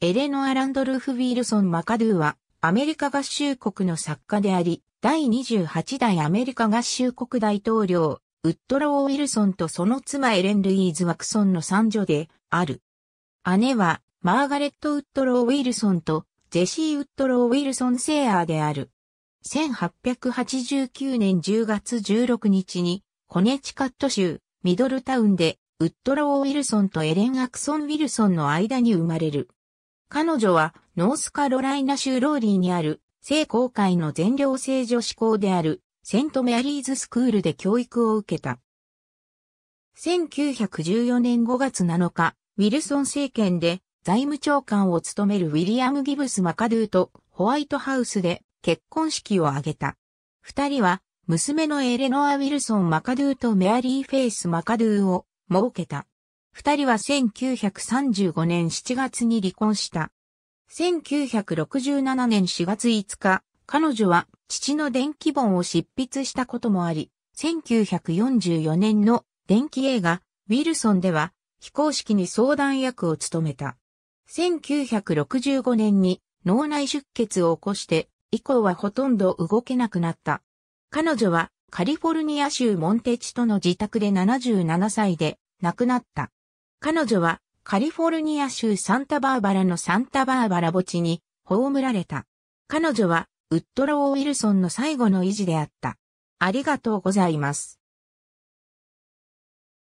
エレノア・ランドルフ・ウィルソン・マカドゥは、アメリカ合衆国の作家であり、第28代アメリカ合衆国大統領、ウッドロー・ウィルソンとその妻エレン・ルイーズ・ワクソンの三女である。姉は、マーガレット・ウッドロー・ウィルソンと、ジェシー・ウッドロー・ウィルソン・セーアーである。1889年10月16日に、コネチカット州、ミドルタウンで、ウッドロー・ウィルソンとエレン・アクソン・ウィルソンの間に生まれる。彼女はノースカロライナ州ローリーにある聖公会の全寮制女子校であるセントメアリーズスクールで教育を受けた。1914年5月7日、ウィルソン政権で財務長官を務めるウィリアム・ギブス・マカドゥとホワイトハウスで結婚式を挙げた。二人は娘のエレノア・ウィルソン・マカドゥとメアリー・フェイス・マカドゥを設けた。二人は1935年7月に離婚した。1967年4月5日、彼女は父の電気本を執筆したこともあり、1944年の電気映画、ウィルソンでは非公式に相談役を務めた。1965年に脳内出血を起こして以降はほとんど動けなくなった。彼女はカリフォルニア州モンテチとの自宅で77歳で亡くなった。彼女はカリフォルニア州サンタバーバラのサンタバーバラ墓地に葬られた。彼女はウッドロー・ウィルソンの最後の維持であった。ありがとうございます。